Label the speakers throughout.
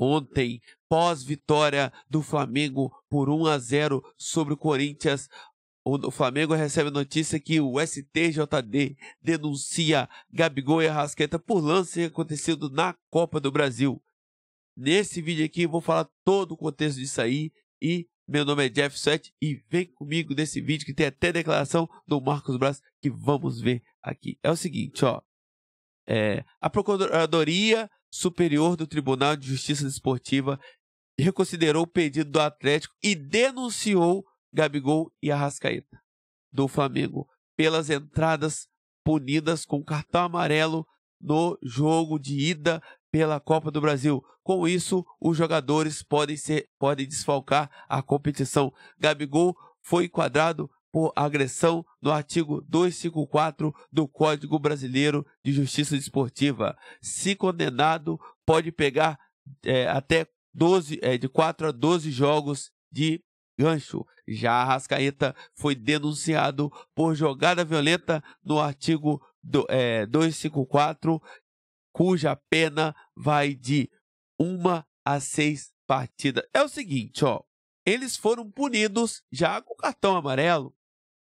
Speaker 1: ontem, pós-vitória do Flamengo por 1 a 0 sobre o Corinthians, o Flamengo recebe notícia que o STJD denuncia Gabigol e Arrasqueta por lance acontecido na Copa do Brasil. Nesse vídeo aqui vou falar todo o contexto disso aí e meu nome é Jeff Sweat e vem comigo nesse vídeo que tem até declaração do Marcos Braz que vamos ver aqui. É o seguinte, ó. É, a Procuradoria Superior do Tribunal de Justiça Desportiva reconsiderou o pedido do Atlético e denunciou Gabigol e Arrascaeta do Flamengo pelas entradas punidas com cartão amarelo no jogo de ida pela Copa do Brasil. Com isso, os jogadores podem ser podem desfalcar a competição. Gabigol foi enquadrado por agressão no artigo 254 do Código Brasileiro de Justiça Desportiva. Se condenado, pode pegar é, até 12, é, de 4 a 12 jogos de gancho. Já a Rascaeta foi denunciado por jogada violenta no artigo do, é, 254, cuja pena vai de uma a seis partidas. É o seguinte, ó. Eles foram punidos já com cartão amarelo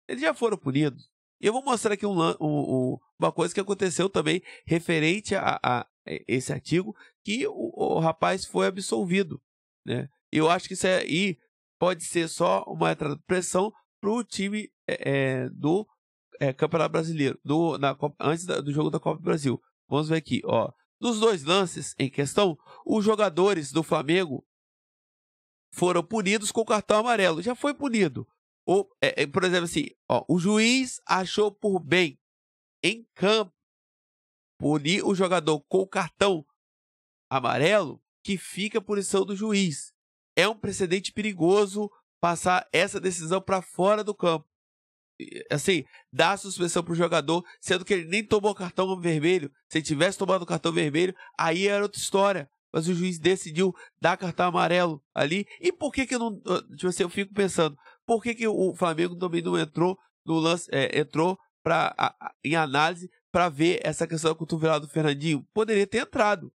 Speaker 1: eles já foram punidos. E eu vou mostrar aqui um, um, um, uma coisa que aconteceu também referente a, a é, esse artigo, que o, o, rapaz foi absolvido. Né? Eu acho que isso aí é, pode ser só uma pressão para o time é, é, do é, Campeonato Brasileiro, do, na, antes da, do jogo da Copa do Brasil. Vamos ver aqui. Ó. Nos dois lances em questão, os jogadores do Flamengo foram punidos com cartão amarelo. Já foi punido. Ou, é, é, por exemplo, assim, ó, o juiz achou por bem, em campo, punir o jogador com o cartão amarelo que fica a punição do juiz. É um precedente perigoso passar essa decisão para fora do campo. Assim, dá suspensão para o jogador, sendo que ele nem tomou cartão vermelho. Se ele tivesse tomado cartão vermelho, aí era outra história. Mas o juiz decidiu dar cartão amarelo ali. E por que que não. Ah, tipo assim, eu fico pensando, por que, que o Flamengo também não entrou no lance, é, entrou pra, a, em análise para ver essa questão do cotovelada do Fernandinho? Poderia ter entrado.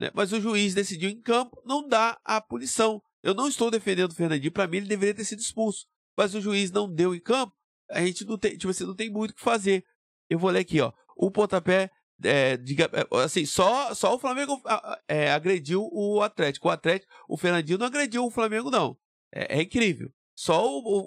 Speaker 1: Né? Mas o juiz decidiu em campo não dá a punição. Eu não estou defendendo o Fernandinho, para mim ele deveria ter sido expulso. Mas o juiz não deu em campo, a gente não tem, tipo assim, não tem muito o que fazer. Eu vou ler aqui, ó. O pontapé é, é assim, só, só o Flamengo é, agrediu o Atlético. O Atlético, o Fernandinho não agrediu o Flamengo, não. É, é incrível. Só o, o,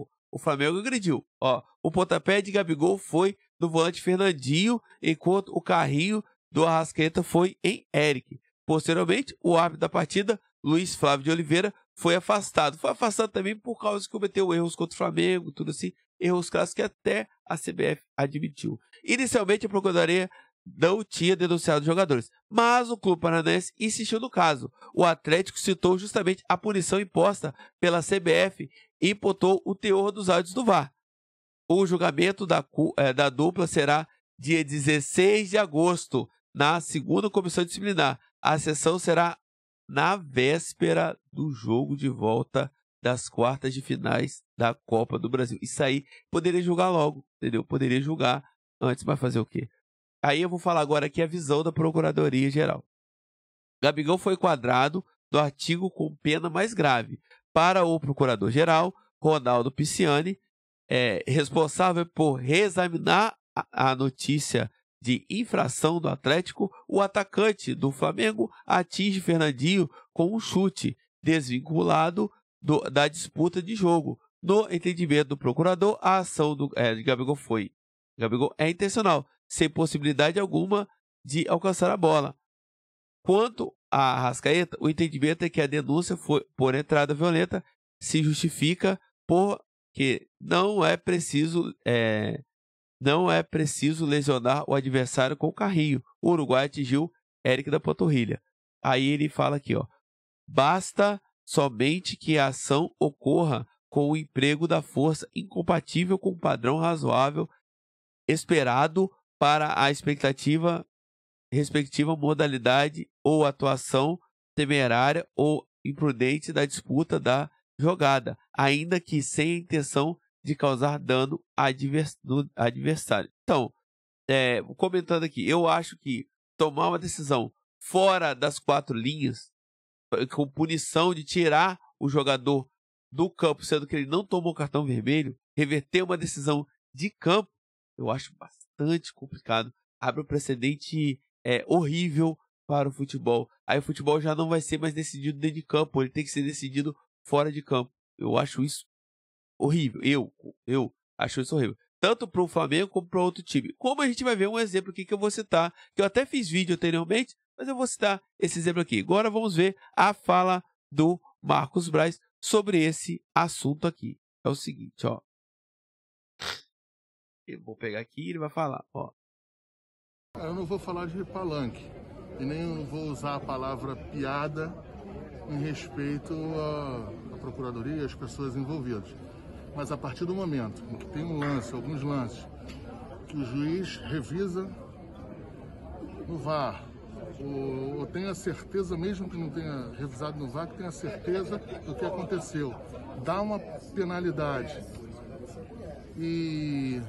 Speaker 1: o, o Flamengo agrediu. Ó, o pontapé de Gabigol foi do volante Fernandinho, enquanto o carrinho do Arrasqueta foi em Eric. Posteriormente, o árbitro da partida, Luiz Flávio de Oliveira, foi afastado. Foi afastado também por causa que cometeu erros contra o Flamengo, tudo assim, erros clássicos que até a CBF admitiu. Inicialmente, a Procuradoria não tinha denunciado os jogadores. Mas o clube paranaense insistiu no caso. O Atlético citou justamente a punição imposta pela CBF e imputou o teor dos áudios do VAR. O julgamento da, é, da dupla será dia 16 de agosto, na segunda comissão disciplinar. A sessão será na véspera do jogo de volta das quartas de finais da Copa do Brasil. Isso aí poderia julgar logo, entendeu? Poderia julgar antes, mas fazer o quê? Aí eu vou falar agora aqui a visão da Procuradoria Geral. Gabigol foi quadrado do artigo com pena mais grave. Para o Procurador-Geral, Ronaldo Pisciani, é, responsável por reexaminar a, a notícia de infração do Atlético, o atacante do Flamengo atinge Fernandinho com um chute desvinculado do, da disputa de jogo. No entendimento do procurador, a ação do, é, de Gabigol foi Gabigol é intencional, sem possibilidade alguma de alcançar a bola. Quanto a Rascaeta, o entendimento é que a denúncia foi por entrada violenta se justifica porque não é preciso é, não é preciso lesionar o adversário com o carrinho. O Uruguai atingiu Eric da Panturrilha. Aí ele fala aqui, ó. Basta somente que a ação ocorra com o emprego da força incompatível com o padrão razoável esperado para a expectativa, respectiva modalidade ou atuação temerária ou imprudente da disputa da jogada, ainda que sem a intenção de causar dano no adversário. Então, é, comentando aqui, eu acho que tomar uma decisão fora das quatro linhas, eh, com punição de tirar o jogador do campo, sendo que ele não tomou cartão vermelho, reverter uma decisão de campo, eu acho bastante bastante complicado. Abre um precedente é, horrível para o futebol. Aí o futebol já não vai ser mais decidido dentro de campo, ele tem que ser decidido fora de campo. Eu acho isso horrível. Eu, eu acho isso horrível. Tanto para o Flamengo como para outro time. Como a gente vai ver um exemplo aqui que eu vou citar, que eu até fiz vídeo anteriormente, mas eu vou citar esse exemplo aqui. Agora vamos ver a fala do Marcos Braz sobre esse assunto aqui. É o seguinte, ó. Eu vou pegar aqui e ele vai falar, ó. Eu não vou falar de palanque e nem vou usar a palavra
Speaker 2: piada em respeito à, à procuradoria e às pessoas envolvidas. Mas a partir do momento em que tem um lance, alguns lances, que o juiz revisa no VAR, ou, ou tenha certeza, mesmo que não tenha revisado no VAR, que tenha certeza do que aconteceu, dá uma penalidade e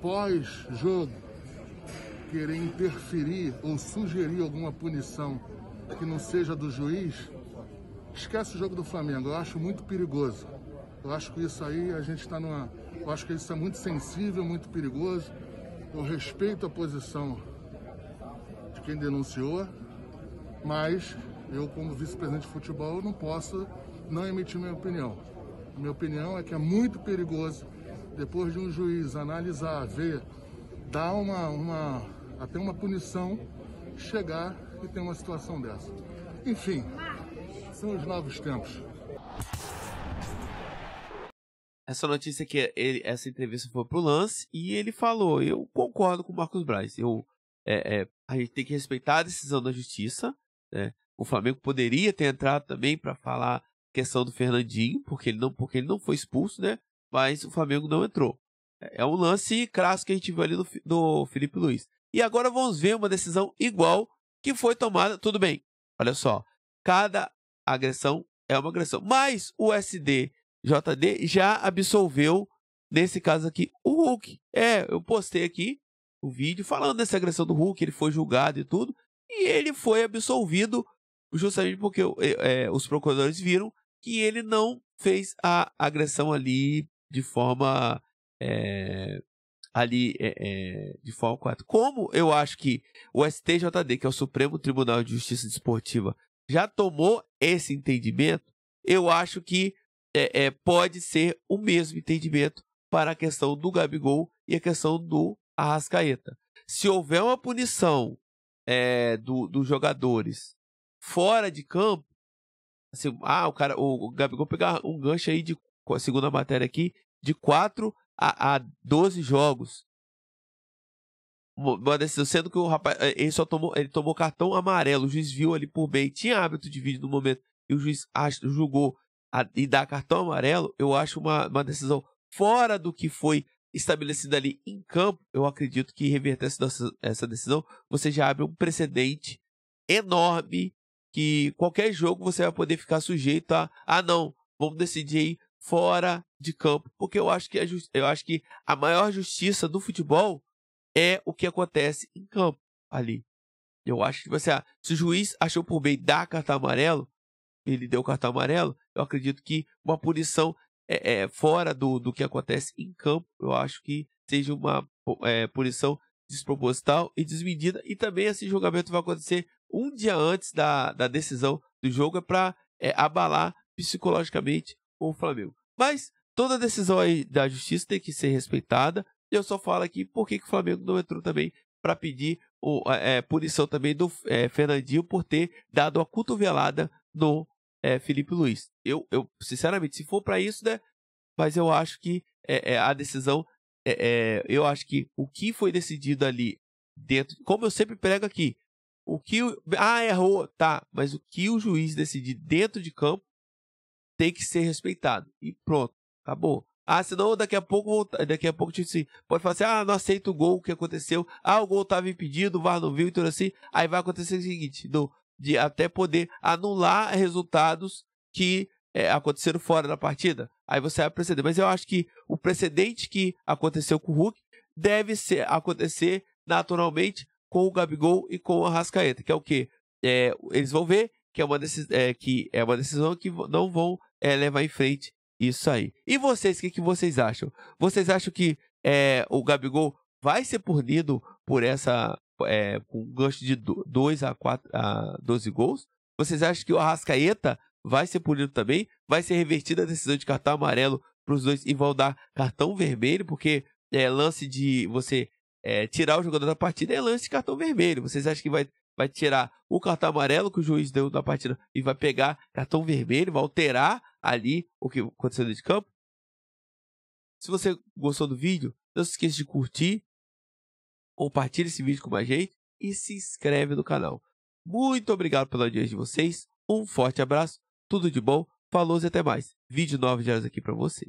Speaker 2: pós-jogo, querer interferir ou sugerir alguma punição que não seja do juiz, esquece o jogo do Flamengo. Eu acho muito perigoso. Eu acho que isso aí a gente está numa. Eu acho que isso é muito sensível, muito perigoso. Eu respeito a posição de quem denunciou, mas eu, como vice-presidente de futebol, não posso não emitir minha opinião. A minha opinião é que é muito perigoso depois de um juiz analisar, ver, dar uma, uma até uma punição, chegar e ter uma situação dessa. Enfim, são os novos tempos.
Speaker 1: Essa notícia que ele, essa entrevista foi pro Lance e ele falou: eu concordo com o Marcos Braz. Eu, é, é, a gente tem que respeitar a decisão da justiça. Né? O Flamengo poderia ter entrado também para falar questão do Fernandinho, porque ele não, porque ele não foi expulso, né? mas o Flamengo não entrou. É, é um lance crasso que a gente viu ali do, do Felipe Luiz. E agora vamos ver uma decisão igual que foi tomada. Tudo bem, olha só. Cada agressão é uma agressão. Mas o SDJD já absolveu, nesse caso aqui, o Hulk. É, eu postei aqui o vídeo falando dessa agressão do Hulk, ele foi julgado e tudo. E ele foi absolvido justamente porque é, os procuradores viram que ele não fez a agressão ali de forma é, ali é, é, de forma correta. Como eu acho que o STJD, que é o Supremo Tribunal de Justiça Desportiva, já tomou esse entendimento, eu acho que é, pode ser o mesmo entendimento para a questão do Gabigol e a questão do Arrascaeta. Se houver uma punição do, dos jogadores fora de campo, assim, ah, o cara, o Gabigol pegar um gancho aí de segundo a matéria aqui, de 4 a, a 12 jogos. Uma decisão, sendo que o rapaz, eh, ele só tomou, ele tomou cartão amarelo, o juiz viu ali por bem, tinha hábito de vídeo no momento, e o juiz julgou a, e dá cartão amarelo, eu acho uma, uma decisão fora do que foi estabelecido ali em campo. Eu acredito que revertendo essa, essa decisão, você já abre um precedente enorme que qualquer jogo você vai poder ficar sujeito a, ah não, vamos decidir aí fora de campo, porque eu acho que a, é eu acho que a maior justiça do futebol é o que acontece em campo ali. Eu acho que você, assim, se o juiz achou por bem dar cartão amarelo, ele deu cartão amarelo, eu acredito que uma punição é, é, fora do, do que acontece em campo, eu acho que seja uma é, punição desproposital e desmedida. E também esse julgamento vai acontecer um dia antes da, da decisão do jogo, é para é, abalar psicologicamente o Flamengo. Mas toda decisão aí da justiça tem que ser respeitada. E eu só falo aqui por que, que o Flamengo não entrou também para pedir o, é, é, punição também do é, Fernandinho por ter dado uma cotovelada no é, Felipe Luiz. Eu, eu, sinceramente, se for para isso, né? Mas eu acho que é, é, a decisão. eu acho que o que foi decidido ali dentro. Como eu sempre prego aqui, o que. ah, errou, tá. Mas o que o juiz decidir dentro de campo tem que ser respeitado. E pronto, acabou. Ah, senão daqui a pouco, daqui a pouco, tipo assim, pode falar assim, ah, não aceito o gol que aconteceu, ah, o gol estava impedido, o VAR não viu, e tudo assim, aí vai acontecer o seguinte, do de até poder anular resultados que é, aconteceram fora da partida, aí você vai preceder. Mas eu acho que o precedente que aconteceu com o Hulk deve ser, acontecer naturalmente com o Gabigol e com o Arrascaeta, que é o quê? É, eles vão ver que é uma, decis é, que é uma decisão que não vão é, levar em frente isso aí. E vocês, o que, que vocês acham? Vocês acham que é, o Gabigol vai ser punido por essa é, um gancho de 2 a, 4, a 12 gols? Vocês acham que o Arrascaeta vai ser punido também? Vai ser revertida a decisão de cartão amarelo para os dois e vão dar cartão vermelho? Porque é, lance de você é, tirar o jogador da partida é lance de cartão vermelho. Vocês acham que vai, vai tirar o cartão amarelo que o juiz deu na partida e vai pegar cartão vermelho, vai alterar ali o que aconteceu dentro de campo. Se você gostou do vídeo, não se esqueça de curtir, compartilhe esse vídeo com mais gente e se inscreve no canal. Muito obrigado pela audiência de vocês, um forte abraço, tudo de bom, falou e até mais. Vídeo 9 de horas aqui para vocês.